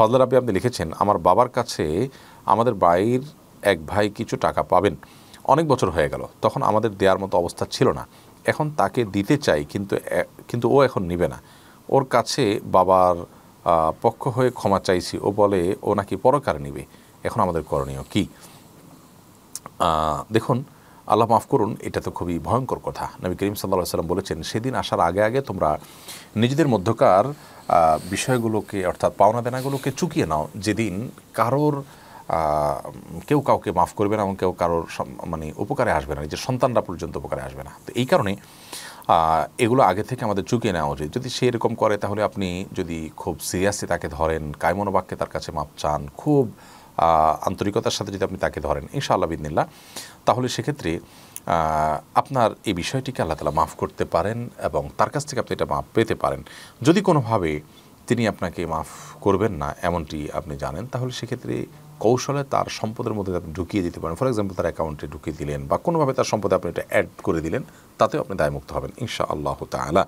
ফাজলার আবি আপনি লিখেছেন আমার বাবার কাছে আমাদের বাড়ির এক ভাই কিছু টাকা পাবেন অনেক বছর হয়ে গেল তখন আমাদের দেওয়ার মতো অবস্থা ছিল না এখন তাকে দিতে চাই কিন্তু কিন্তু ও এখন নিবে না ওর কাছে বাবার পক্ষ হয়ে ক্ষমা চাইছি ও বলে ও নাকি পরকার নিবে এখন আমাদের করণীয় কি দেখুন আল্লাহ মাফ করুন এটা তো খুবই ভয়ঙ্কর কথা নবী করিম সাল্লাহ সাল্লাম বলেছেন সেদিন আসার আগে আগে তোমরা নিজেদের মধ্যকার বিষয়গুলোকে অর্থাৎ পাওনা দেনাগুলোকে চুকিয়ে নাও যেদিন কারোর কেউ কাউকে মাফ করবে না এবং কেউ কারোর মানে উপকারে আসবে না নিজের সন্তানরা পর্যন্ত উপকারে আসবে না তো এই কারণে এগুলো আগে থেকে আমাদের চুকিয়ে নেওয়া উচিত যদি সে এরকম করে তাহলে আপনি যদি খুব সিরিয়াসলি তাকে ধরেন কায়মনোবাক্যে তার কাছে মাপ চান খুব আন্তরিকতার সাথে যদি আপনি তাকে ধরেন ইনশাআল্লাহ বিদিনিল্লা তাহলে সেক্ষেত্রে আপনার এই বিষয়টিকে আল্লাহ তালা মাফ করতে পারেন এবং তার কাছ থেকে আপনি এটা মাফ পেতে পারেন যদি কোনোভাবে তিনি আপনাকে মাফ করবেন না এমনটি আপনি জানেন তাহলে সেক্ষেত্রে কৌশলে তার সম্পদের মধ্যে আপনি ঢুকিয়ে দিতে পারেন ফর এক্সাম্পল তার অ্যাকাউন্টে ঢুকিয়ে দিলেন বা কোনোভাবে তার সম্পদে আপনি এটা অ্যাড করে দিলেন তাতেও আপনি দায়মুক্ত হবেন ইনশা আল্লাহ তালা